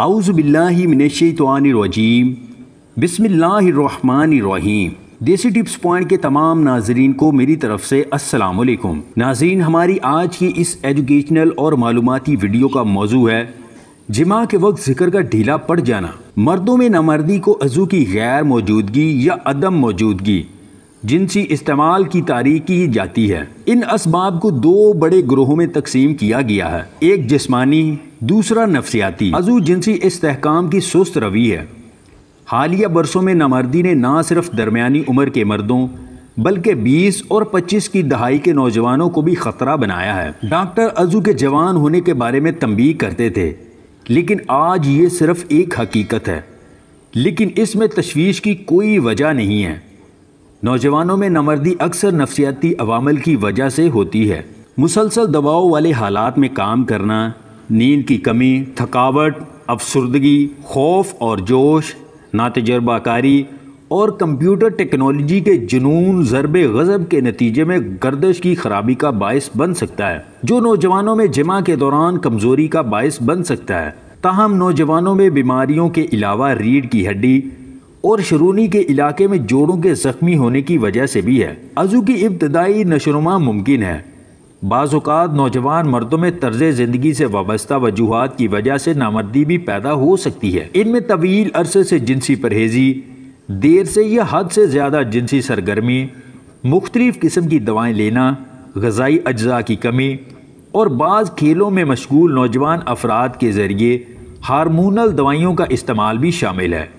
आउज़बिल्लिमिनशानरजीम बसमीम देसी tips point के तमाम नाजरीन को मेरी तरफ से अस्सलाम वालेकुम नाजरीन हमारी आज की इस एजुकेशनल और मालूमती वीडियो का मौजू है जिमा के वक्त जिक्र का ढीला पड़ जाना मर्दों में नामर्दी को अजू की गैर मौजूदगी या अदम मौजूदगी जिनसी इस्तेमाल की तारीख की जाती है इन इसबाब को दो बड़े ग्रोहों में तकसीम किया गया है एक जिसमानी दूसरा नफसियाती अजू जिनसी इसकाम की सुस्त रवि है हालिया बरसों में नामर्दी ने ना सिर्फ दरमियानी उम्र के मर्दों बल्कि 20 और 25 की दहाई के नौजवानों को भी ख़तरा बनाया है डॉक्टर अजू के जवान होने के बारे में तंबी करते थे लेकिन आज ये सिर्फ एक हकीकत है लेकिन इसमें तशवीश की कोई वजह नहीं है नौजवानों में नमर्दी अक्सर नफसियाती अवामल की वजह से होती है मुसलसल दबाव वाले हालात में काम करना नींद की कमी थकावट अफसरदगी खौफ और जोश नातजर्बाकारी और कंप्यूटर टेक्नोलॉजी के जुनून ज़रब गज़ब के नतीजे में गर्दश की खराबी का बायस बन सकता है जो नौजवानों में जमा के दौरान कमज़ोरी का बायस बन सकता है ताहम नौजवानों में बीमारियों के अलावा रीढ़ की हड्डी और शरूनी के इलाके में जोड़ों के ज़ख्मी होने की वजह से भी है अज़ू की इब्तदाई नशोनुमा मुमकिन है बाज़ात नौजवान मर्दों में तर्ज ज़िंदगी से वाबस्ता वजूहत की वजह से नामर्दी भी पैदा हो सकती है इनमें तवील अरसे से जिनसी परहेज़ी देर से या हद से ज़्यादा जिनसी सरगर्मी मुख्तलिफ़ किस्म की दवाएँ लेना गजाई अज्जा की कमी और बाज़ खेलों में मशगूल नौजवान अफराद के ज़रिए हारमोनल दवाइयों का इस्तेमाल भी शामिल है